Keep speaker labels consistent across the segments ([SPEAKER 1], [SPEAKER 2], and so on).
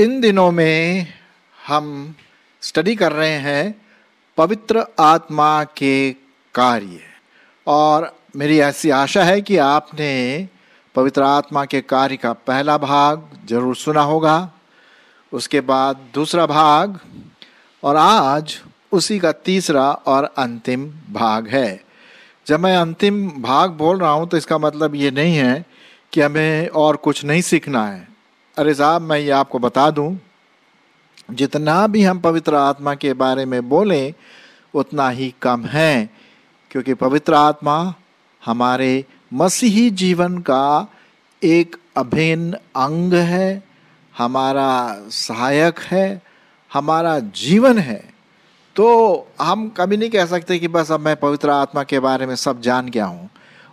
[SPEAKER 1] इन दिनों में हम स्टडी कर रहे हैं पवित्र आत्मा के कार्य और मेरी ऐसी आशा है कि आपने पवित्र आत्मा के कार्य का पहला भाग जरूर सुना होगा उसके बाद दूसरा भाग और आज उसी का तीसरा और अंतिम भाग है जब मैं अंतिम भाग बोल रहा हूँ तो इसका मतलब ये नहीं है कि हमें और कुछ नहीं सीखना है अरे साहब मैं ये आपको बता दूं जितना भी हम पवित्र आत्मा के बारे में बोलें उतना ही कम है क्योंकि पवित्र आत्मा हमारे मसीही जीवन का एक अभिन्न अंग है हमारा सहायक है हमारा जीवन है तो हम कभी नहीं कह सकते कि बस अब मैं पवित्र आत्मा के बारे में सब जान गया हूँ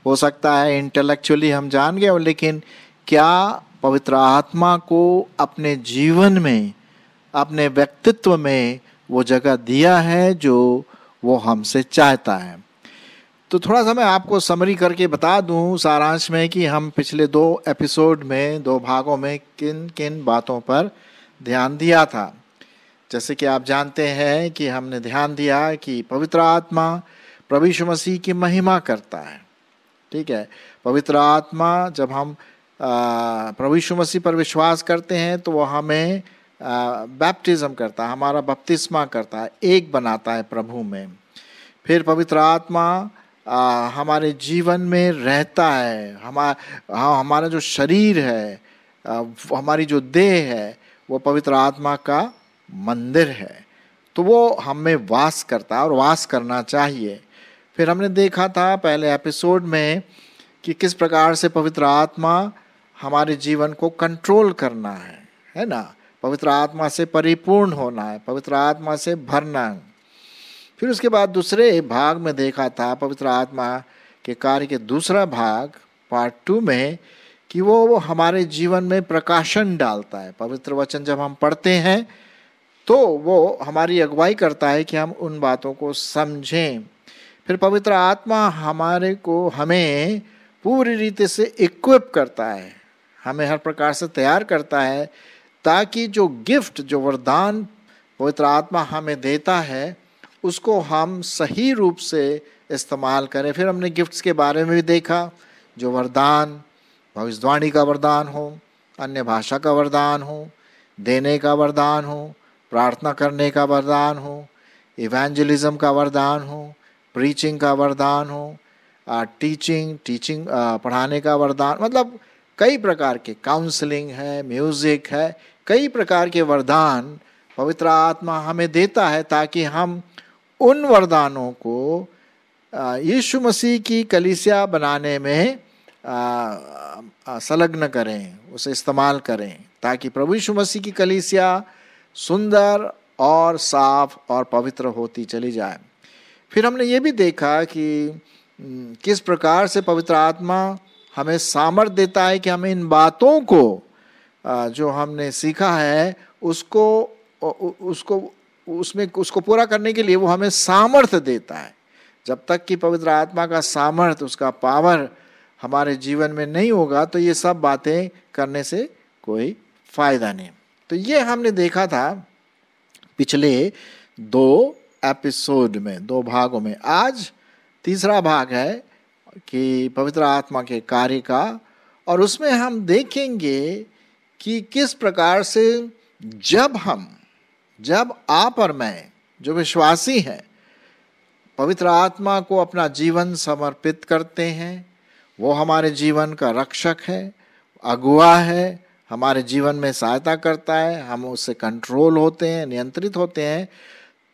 [SPEAKER 1] हो सकता है इंटेलेक्चुअली हम जान गए हो लेकिन क्या पवित्र आत्मा को अपने जीवन में अपने व्यक्तित्व में वो जगह दिया है जो वो हमसे चाहता है तो थोड़ा सा मैं आपको समरी करके बता दूं सारांश में कि हम पिछले दो एपिसोड में दो भागों में किन किन बातों पर ध्यान दिया था जैसे कि आप जानते हैं कि हमने ध्यान दिया कि पवित्र आत्मा प्रभु मसीह की महिमा करता है ठीक है पवित्र आत्मा जब हम प्रभु यीशु मसीह पर विश्वास करते हैं तो वह हमें बैप्टिज़म करता है हमारा बपतिस्मा करता है एक बनाता है प्रभु में फिर पवित्र आत्मा आ, हमारे जीवन में रहता है हमारा हाँ हमारा जो शरीर है आ, हमारी जो देह है वो पवित्र आत्मा का मंदिर है तो वो हम में वास करता है और वास करना चाहिए फिर हमने देखा था पहले एपिसोड में कि किस प्रकार से पवित्र आत्मा हमारे जीवन को कंट्रोल करना है है ना पवित्र आत्मा से परिपूर्ण होना है पवित्र आत्मा से भरना है फिर उसके बाद दूसरे भाग में देखा था पवित्र आत्मा के कार्य के दूसरा भाग पार्ट टू में कि वो वो हमारे जीवन में प्रकाशन डालता है पवित्र वचन जब हम पढ़ते हैं तो वो हमारी अगुवाई करता है कि हम उन बातों को समझें फिर पवित्र आत्मा हमारे को हमें पूरी रीति से इक्विप करता है हमें हर प्रकार से तैयार करता है ताकि जो गिफ्ट जो वरदान पवित्र आत्मा हमें देता है उसको हम सही रूप से इस्तेमाल करें फिर हमने गिफ्ट्स के बारे में भी देखा जो वरदान भविष्यवाणी का वरदान हो अन्य भाषा का वरदान हो देने का वरदान हो प्रार्थना करने का वरदान हो इवेंजलिज्म का वरदान हो प्रीचिंग का वरदान हो टीचिंग टीचिंग पढ़ाने का वरदान मतलब कई प्रकार के काउंसलिंग है म्यूज़िक है कई प्रकार के वरदान पवित्र आत्मा हमें देता है ताकि हम उन वरदानों को यीशु मसीह की कलिसिया बनाने में संलग्न करें उसे इस्तेमाल करें ताकि प्रभु यीशु मसीह की कलिसिया सुंदर और साफ और पवित्र होती चली जाए फिर हमने ये भी देखा कि हम्म, किस प्रकार से पवित्र आत्मा हमें सामर्थ्य देता है कि हम इन बातों को जो हमने सीखा है उसको उसको उसमें उसको पूरा करने के लिए वो हमें सामर्थ्य देता है जब तक कि पवित्र आत्मा का सामर्थ्य उसका पावर हमारे जीवन में नहीं होगा तो ये सब बातें करने से कोई फायदा नहीं तो ये हमने देखा था पिछले दो एपिसोड में दो भागों में आज तीसरा भाग है कि पवित्र आत्मा के कार्य का और उसमें हम देखेंगे कि किस प्रकार से जब हम जब आप और मैं जो विश्वासी हैं पवित्र आत्मा को अपना जीवन समर्पित करते हैं वो हमारे जीवन का रक्षक है अगुआ है हमारे जीवन में सहायता करता है हम उससे कंट्रोल होते हैं नियंत्रित होते हैं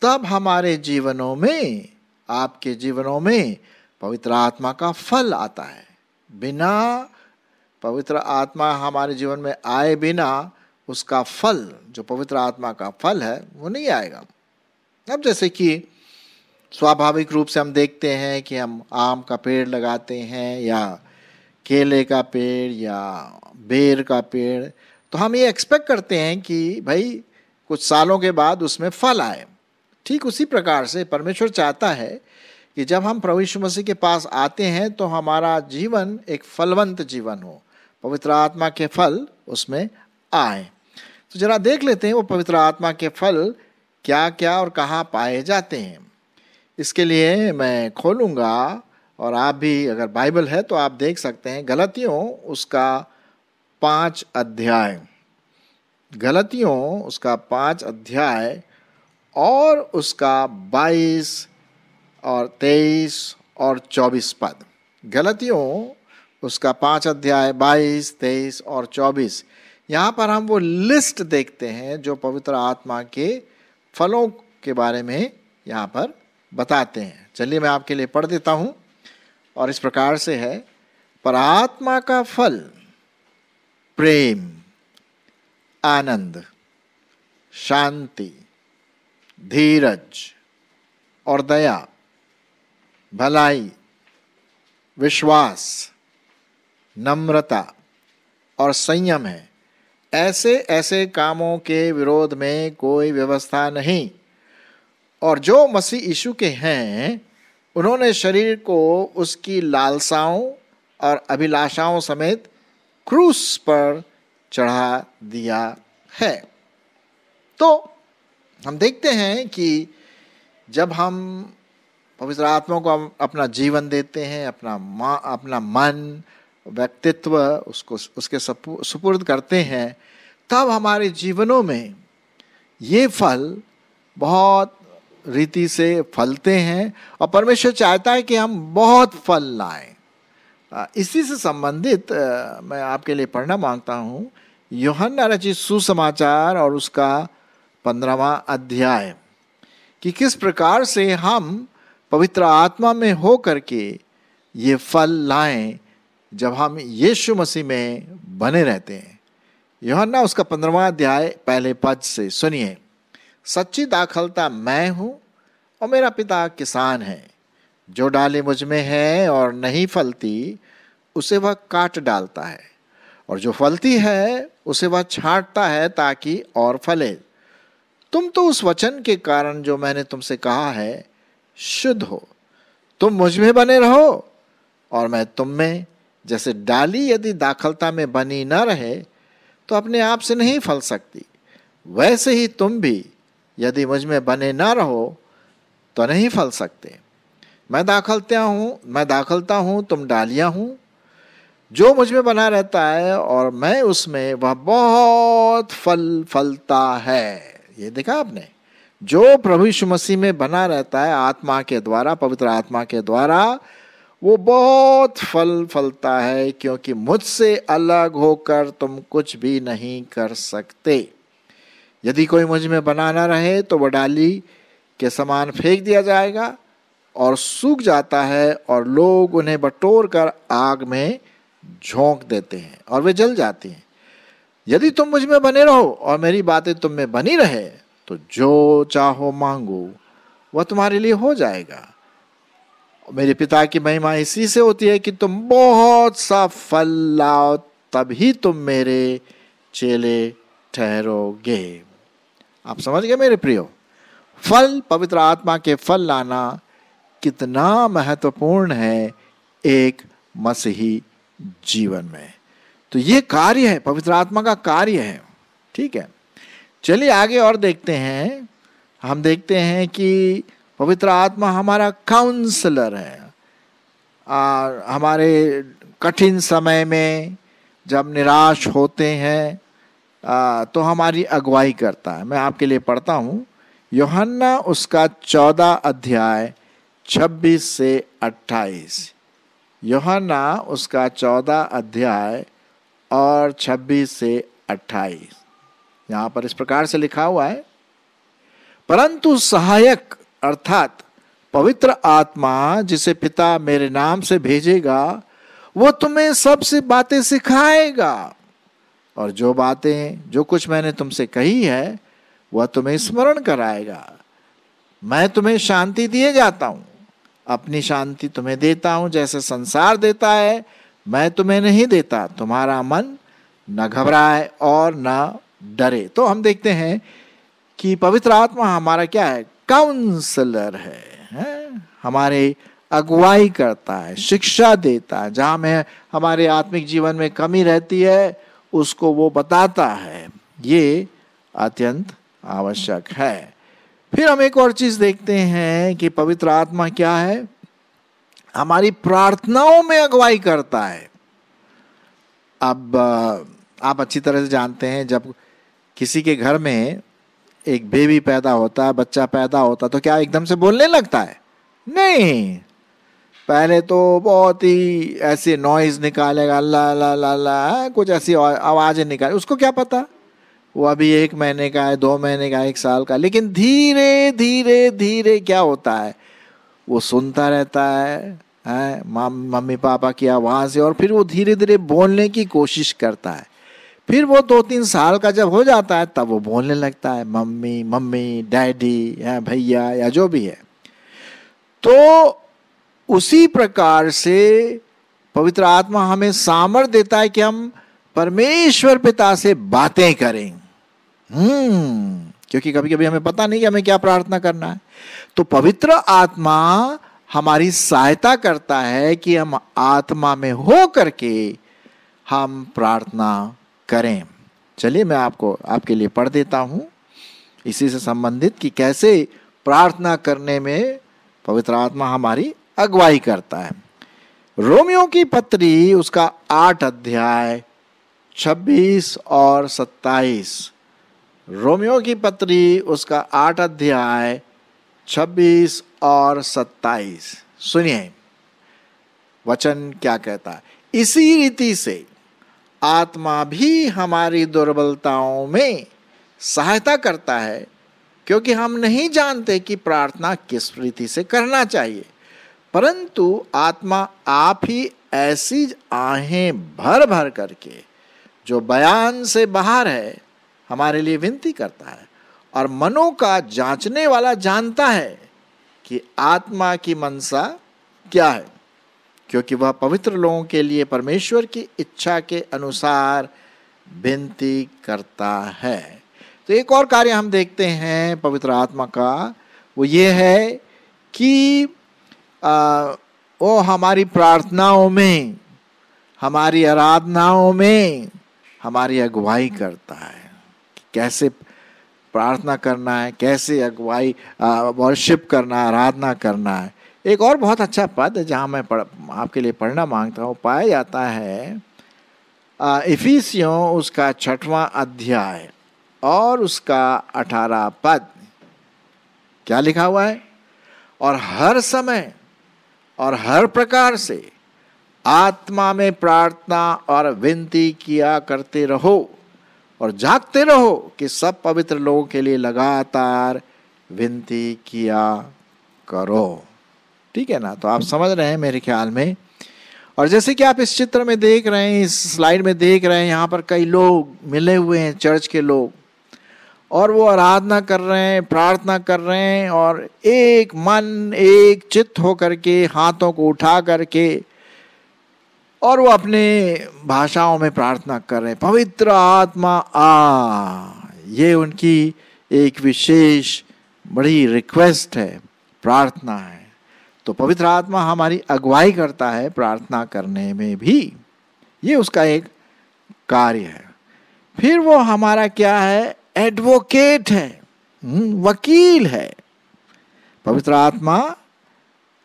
[SPEAKER 1] तब हमारे जीवनों में आपके जीवनों में पवित्र आत्मा का फल आता है बिना पवित्र आत्मा हमारे जीवन में आए बिना उसका फल जो पवित्र आत्मा का फल है वो नहीं आएगा अब जैसे कि स्वाभाविक रूप से हम देखते हैं कि हम आम का पेड़ लगाते हैं या केले का पेड़ या बेर का पेड़ तो हम ये एक्सपेक्ट करते हैं कि भाई कुछ सालों के बाद उसमें फल आए ठीक उसी प्रकार से परमेश्वर चाहता है कि जब हम प्रभु मसीह के पास आते हैं तो हमारा जीवन एक फलवंत जीवन हो पवित्र आत्मा के फल उसमें आए तो जरा देख लेते हैं वो पवित्र आत्मा के फल क्या क्या और कहाँ पाए जाते हैं इसके लिए मैं खोलूँगा और आप भी अगर बाइबल है तो आप देख सकते हैं गलतियों उसका पाँच अध्याय गलतियों उसका पाँच अध्याय और उसका बाईस और तेईस और चौबीस पद गलतियों उसका पाँच अध्याय बाईस तेईस और चौबीस यहाँ पर हम वो लिस्ट देखते हैं जो पवित्र आत्मा के फलों के बारे में यहाँ पर बताते हैं चलिए मैं आपके लिए पढ़ देता हूँ और इस प्रकार से है पर आत्मा का फल प्रेम आनंद शांति धीरज और दया भलाई विश्वास नम्रता और संयम है ऐसे ऐसे कामों के विरोध में कोई व्यवस्था नहीं और जो मसीह यीशु के हैं उन्होंने शरीर को उसकी लालसाओं और अभिलाषाओं समेत क्रूस पर चढ़ा दिया है तो हम देखते हैं कि जब हम पवित्र आत्मा को हम अपना जीवन देते हैं अपना माँ अपना मन व्यक्तित्व उसको उसके सुपुर्द करते हैं तब हमारे जीवनों में ये फल बहुत रीति से फलते हैं और परमेश्वर चाहता है कि हम बहुत फल लाएं इसी से संबंधित मैं आपके लिए पढ़ना मांगता हूँ योहन रचित सुसमाचार और उसका पंद्रहवा अध्याय कि किस प्रकार से हम पवित्र आत्मा में हो करके ये फल लाएं जब हम यीशु मसीह में बने रहते हैं योहन्ना उसका पंद्रवा अध्याय पहले पद से सुनिए सच्ची दाखलता मैं हूँ और मेरा पिता किसान है जो डाले मुझ में है और नहीं फलती उसे वह काट डालता है और जो फलती है उसे वह छाटता है ताकि और फले तुम तो उस वचन के कारण जो मैंने तुमसे कहा है शुद्ध हो तुम मुझ में बने रहो और मैं तुम में जैसे डाली यदि दाखलता में बनी ना रहे तो अपने आप से नहीं फल सकती वैसे ही तुम भी यदि मुझ में बने ना रहो तो नहीं फल सकते मैं दाखलता हूँ मैं दाखलता हूँ तुम डालियाँ हूँ जो मुझ में बना रहता है और मैं उसमें वह बहुत फल फलता है ये देखा आपने जो प्रभु यीशु मसीह में बना रहता है आत्मा के द्वारा पवित्र आत्मा के द्वारा वो बहुत फल फलता है क्योंकि मुझसे अलग होकर तुम कुछ भी नहीं कर सकते यदि कोई मुझ में बना ना रहे तो वह डाली के समान फेंक दिया जाएगा और सूख जाता है और लोग उन्हें बटोर कर आग में झोंक देते हैं और वे जल जाते हैं यदि तुम मुझ में बने रहो और मेरी बातें तुम में बनी रहे तो जो चाहो मांगो वह तुम्हारे लिए हो जाएगा मेरे पिता की महिमा इसी से होती है कि तुम बहुत सा फल लाओ तभी तुम मेरे चेले ठहरोगे आप समझ गए मेरे प्रियो फल पवित्र आत्मा के फल लाना कितना महत्वपूर्ण है एक मसीही जीवन में तो ये कार्य है पवित्र आत्मा का कार्य है ठीक है चलिए आगे और देखते हैं हम देखते हैं कि पवित्र आत्मा हमारा काउंसलर है और हमारे कठिन समय में जब निराश होते हैं आ, तो हमारी अगुवाई करता है मैं आपके लिए पढ़ता हूँ योहन्ना उसका चौदह अध्याय छब्बीस से अट्ठाईस योहन्ना उसका चौदह अध्याय और छब्बीस से अट्ठाईस यहां पर इस प्रकार से लिखा हुआ है परंतु सहायक अर्थात पवित्र आत्मा जिसे पिता मेरे नाम से भेजेगा वो तुम्हें सबसे बातें सिखाएगा और जो बातें जो कुछ मैंने तुमसे कही है वह तुम्हें स्मरण कराएगा मैं तुम्हें शांति दिए जाता हूं अपनी शांति तुम्हें देता हूँ जैसे संसार देता है मैं तुम्हें नहीं देता तुम्हारा मन न घबराए और न डरे तो हम देखते हैं कि पवित्र आत्मा हमारा क्या है काउंसलर है, है? हमारे अगुवाई करता है शिक्षा देता है जहां में हमारे आत्मिक जीवन में कमी रहती है उसको वो बताता है ये अत्यंत आवश्यक है फिर हम एक और चीज देखते हैं कि पवित्र आत्मा क्या है हमारी प्रार्थनाओं में अगुवाई करता है अब आप अच्छी तरह से जानते हैं जब किसी के घर में एक बेबी पैदा होता है बच्चा पैदा होता तो क्या एकदम से बोलने लगता है नहीं पहले तो बहुत ही ऐसे नॉइज निकालेगा ला ला ला ला हाँ, कुछ ऐसी आवाज़ें निकाले उसको क्या पता वो अभी एक महीने का है दो महीने का एक साल का लेकिन धीरे धीरे धीरे क्या होता है वो सुनता रहता है है हाँ, मम्मी पापा की आवाज़ और फिर वो धीरे धीरे बोलने की कोशिश करता है फिर वो दो तीन साल का जब हो जाता है तब वो बोलने लगता है मम्मी मम्मी डैडी या भैया या जो भी है तो उसी प्रकार से पवित्र आत्मा हमें सामर्थ देता है कि हम परमेश्वर पिता से बातें करें हम्म क्योंकि कभी कभी हमें पता नहीं कि हमें क्या प्रार्थना करना है तो पवित्र आत्मा हमारी सहायता करता है कि हम आत्मा में हो करके हम प्रार्थना करें चलिए मैं आपको आपके लिए पढ़ देता हूँ इसी से संबंधित कि कैसे प्रार्थना करने में पवित्र आत्मा हमारी अगुवाई करता है रोमियो की पत्री उसका आठ अध्याय छब्बीस और सत्ताईस रोमियो की पत्री उसका आठ अध्याय छब्बीस और सत्ताईस सुनिए वचन क्या कहता है इसी रीति से आत्मा भी हमारी दुर्बलताओं में सहायता करता है क्योंकि हम नहीं जानते कि प्रार्थना किस रीति से करना चाहिए परंतु आत्मा आप ही ऐसी आहें भर भर करके जो बयान से बाहर है हमारे लिए विनती करता है और मनो का जांचने वाला जानता है कि आत्मा की मनसा क्या है क्योंकि वह पवित्र लोगों के लिए परमेश्वर की इच्छा के अनुसार विनती करता है तो एक और कार्य हम देखते हैं पवित्र आत्मा का वो ये है कि आ, वो हमारी प्रार्थनाओं में हमारी आराधनाओं में हमारी अगुवाई करता है कैसे प्रार्थना करना है कैसे अगुवाई वर्शिप करना है आराधना करना है एक और बहुत अच्छा पद जहाँ मैं पढ़ आपके लिए पढ़ना मांगता हूँ पाया जाता है इफिसियों उसका छठवां अध्याय और उसका अठारह पद क्या लिखा हुआ है और हर समय और हर प्रकार से आत्मा में प्रार्थना और विनती किया करते रहो और जागते रहो कि सब पवित्र लोगों के लिए लगातार विनती किया करो ठीक है ना तो आप समझ रहे हैं मेरे ख्याल में और जैसे कि आप इस चित्र में देख रहे हैं इस स्लाइड में देख रहे हैं यहाँ पर कई लोग मिले हुए हैं चर्च के लोग और वो आराधना कर रहे हैं प्रार्थना कर रहे हैं और एक मन एक चित्त होकर के हाथों को उठा करके और वो अपने भाषाओं में प्रार्थना कर रहे हैं पवित्र आत्मा आ ये उनकी एक विशेष बड़ी रिक्वेस्ट है प्रार्थना है तो पवित्र आत्मा हमारी अगुवाई करता है प्रार्थना करने में भी ये उसका एक कार्य है फिर वो हमारा क्या है एडवोकेट है हम्म, वकील है पवित्र आत्मा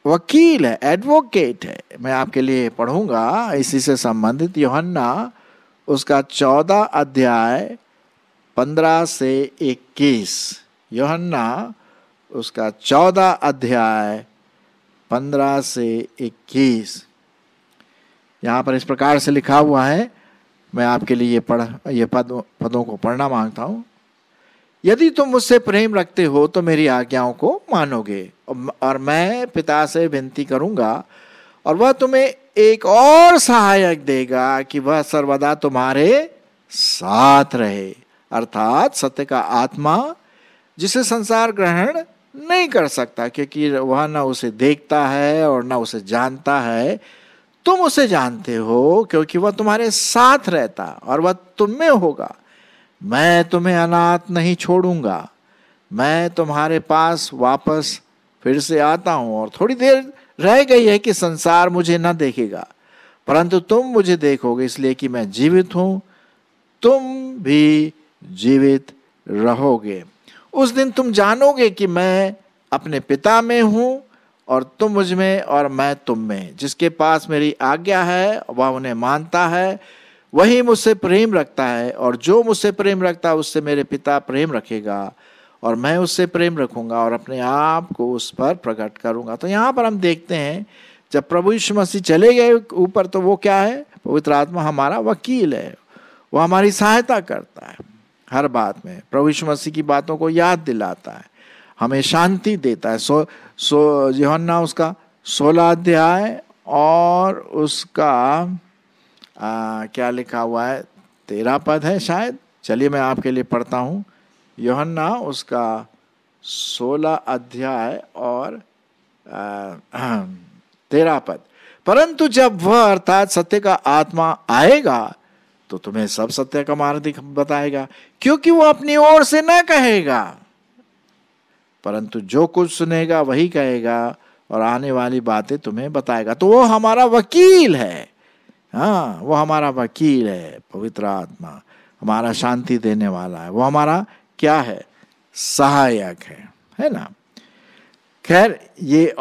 [SPEAKER 1] वकील है एडवोकेट है मैं आपके लिए पढ़ूंगा इसी से संबंधित योहन्ना उसका चौदह अध्याय पंद्रह से इक्कीस योहन्ना उसका चौदह अध्याय पंद्रह से इक्कीस यहाँ पर इस प्रकार से लिखा हुआ है मैं आपके लिए ये पढ़ ये पद पदों को पढ़ना मांगता हूँ यदि तुम मुझसे प्रेम रखते हो तो मेरी आज्ञाओं को मानोगे और मैं पिता से विनती करूँगा और वह तुम्हें एक और सहायक देगा कि वह सर्वदा तुम्हारे साथ रहे अर्थात सत्य का आत्मा जिसे संसार ग्रहण नहीं कर सकता क्योंकि वह ना उसे देखता है और ना उसे जानता है तुम उसे जानते हो क्योंकि वह तुम्हारे साथ रहता और वह तुम में होगा मैं तुम्हें अनाथ नहीं छोड़ूंगा मैं तुम्हारे पास वापस फिर से आता हूँ और थोड़ी देर रह गई है कि संसार मुझे न देखेगा परंतु तुम मुझे देखोगे इसलिए कि मैं जीवित हूँ तुम भी जीवित रहोगे उस दिन तुम जानोगे कि मैं अपने पिता में हूँ और तुम मुझ में और मैं तुम में जिसके पास मेरी आज्ञा है वह उन्हें मानता है वही मुझसे प्रेम रखता है और जो मुझसे प्रेम रखता है उससे मेरे पिता प्रेम रखेगा और मैं उससे प्रेम रखूँगा और अपने आप को उस पर प्रकट करूँगा तो यहाँ पर हम देखते हैं जब प्रभु यीशु मसीह चले गए ऊपर तो वो क्या है पवित्र आत्मा हमारा वकील है वो हमारी सहायता करता है हर बात में प्रभु यीशु मसीह की बातों को याद दिलाता है हमें शांति देता है सो सो योहन्ना उसका सोलह अध्याय और उसका आ, क्या लिखा हुआ है तेरा पद है शायद चलिए मैं आपके लिए पढ़ता हूँ योहन्ना उसका सोलह अध्याय और तेरा पद परंतु जब वह अर्थात सत्य का आत्मा आएगा तो तुम्हें सब सत्य का मार्ग बताएगा क्योंकि वो अपनी ओर से ना कहेगा परंतु जो कुछ सुनेगा वही कहेगा और आने वाली बातें तुम्हें बताएगा तो वो हमारा वकील है हाँ वो हमारा वकील है पवित्र आत्मा हमारा शांति देने वाला है वो हमारा क्या है सहायक है है ना खैर ये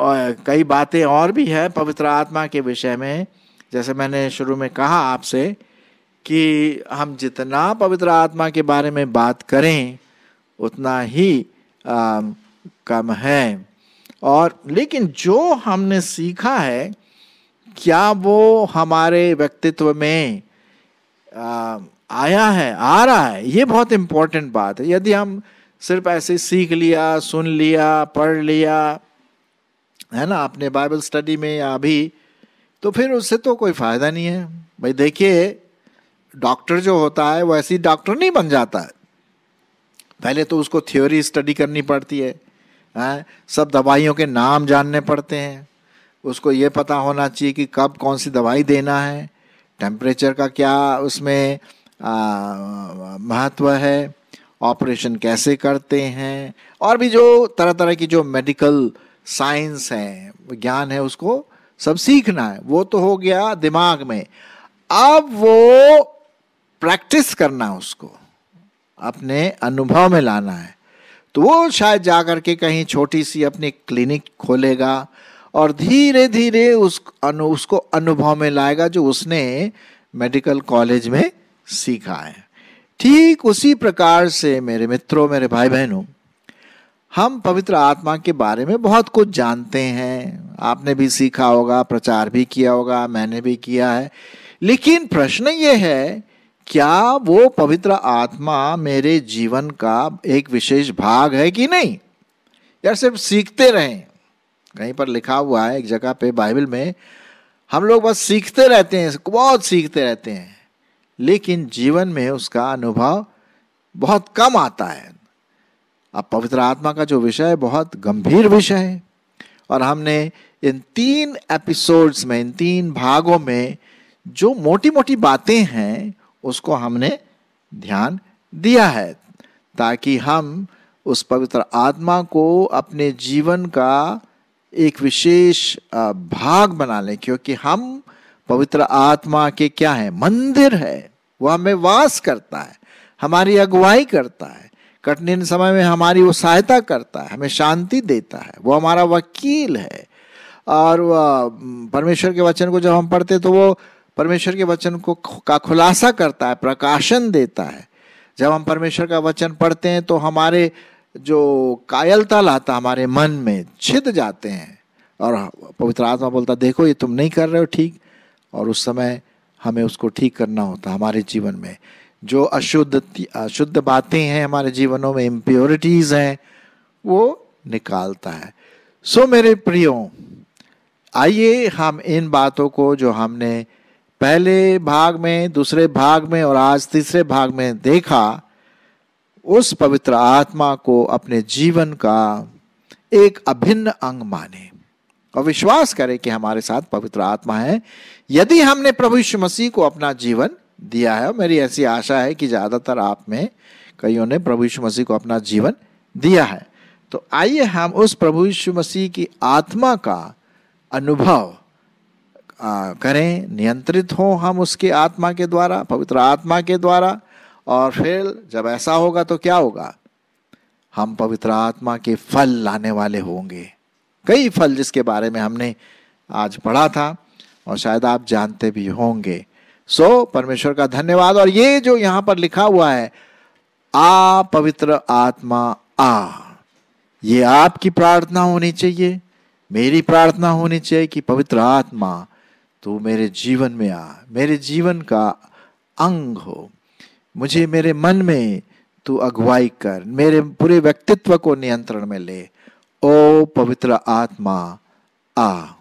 [SPEAKER 1] कई बातें और भी है पवित्र आत्मा के विषय में जैसे मैंने शुरू में कहा आपसे कि हम जितना पवित्र आत्मा के बारे में बात करें उतना ही आ, कम है और लेकिन जो हमने सीखा है क्या वो हमारे व्यक्तित्व में आ, आया है आ रहा है ये बहुत इम्पोर्टेंट बात है यदि हम सिर्फ ऐसे सीख लिया सुन लिया पढ़ लिया है ना अपने बाइबल स्टडी में या अभी तो फिर उससे तो कोई फ़ायदा नहीं है भाई देखिए डॉक्टर जो होता है वो ऐसी डॉक्टर नहीं बन जाता है पहले तो उसको थ्योरी स्टडी करनी पड़ती है आ, सब दवाइयों के नाम जानने पड़ते हैं उसको ये पता होना चाहिए कि कब कौन सी दवाई देना है टेम्परेचर का क्या उसमें महत्व है ऑपरेशन कैसे करते हैं और भी जो तरह तरह की जो मेडिकल साइंस है ज्ञान है उसको सब सीखना है वो तो हो गया दिमाग में अब वो प्रैक्टिस करना उसको अपने अनुभव में लाना है तो वो शायद जा कर के कहीं छोटी सी अपनी क्लिनिक खोलेगा और धीरे धीरे उस अनु उसको अनुभव में लाएगा जो उसने मेडिकल कॉलेज में सीखा है ठीक उसी प्रकार से मेरे मित्रों मेरे भाई बहनों हम पवित्र आत्मा के बारे में बहुत कुछ जानते हैं आपने भी सीखा होगा प्रचार भी किया होगा मैंने भी किया है लेकिन प्रश्न ये है क्या वो पवित्र आत्मा मेरे जीवन का एक विशेष भाग है कि नहीं या सिर्फ सीखते रहें कहीं पर लिखा हुआ है एक जगह पे बाइबल में हम लोग बस सीखते रहते हैं बहुत सीखते रहते हैं लेकिन जीवन में उसका अनुभव बहुत कम आता है अब पवित्र आत्मा का जो विषय है बहुत गंभीर विषय है और हमने इन तीन एपिसोड्स में इन तीन भागों में जो मोटी मोटी बातें हैं उसको हमने ध्यान दिया है ताकि हम उस पवित्र आत्मा को अपने जीवन का एक विशेष भाग बना लें क्योंकि हम पवित्र आत्मा के क्या है मंदिर है वह हमें वास करता है हमारी अगुवाई करता है कठिन समय में हमारी वो सहायता करता है हमें शांति देता है वो हमारा वकील है और परमेश्वर के वचन को जब हम पढ़ते तो वो परमेश्वर के वचन को का खुलासा करता है प्रकाशन देता है जब हम परमेश्वर का वचन पढ़ते हैं तो हमारे जो कायलता लाता हमारे मन में छिद जाते हैं और पवित्र आत्मा बोलता देखो ये तुम नहीं कर रहे हो ठीक और उस समय हमें उसको ठीक करना होता हमारे जीवन में जो अशुद्ध अशुद्ध बातें हैं हमारे जीवनों में इम्प्योरिटीज़ हैं वो निकालता है सो मेरे प्रियो आइए हम इन बातों को जो हमने पहले भाग में दूसरे भाग में और आज तीसरे भाग में देखा उस पवित्र आत्मा को अपने जीवन का एक अभिन्न अंग माने और विश्वास करें कि हमारे साथ पवित्र आत्मा है यदि हमने प्रभु यीशु मसीह को अपना जीवन दिया है और मेरी ऐसी आशा है कि ज़्यादातर आप में कईयों ने प्रभु यीशु मसीह को अपना जीवन दिया है तो आइए हम उस प्रभु यीशु मसीह की आत्मा का अनुभव करें नियंत्रित हों हम उसके आत्मा के द्वारा पवित्र आत्मा के द्वारा और फिर जब ऐसा होगा तो क्या होगा हम पवित्र आत्मा के फल लाने वाले होंगे कई फल जिसके बारे में हमने आज पढ़ा था और शायद आप जानते भी होंगे सो so, परमेश्वर का धन्यवाद और ये जो यहाँ पर लिखा हुआ है आ पवित्र आत्मा आ ये आपकी प्रार्थना होनी चाहिए मेरी प्रार्थना होनी चाहिए कि पवित्र आत्मा तू मेरे जीवन में आ मेरे जीवन का अंग हो मुझे मेरे मन में तू अगुवाई कर मेरे पूरे व्यक्तित्व को नियंत्रण में ले ओ पवित्र आत्मा आ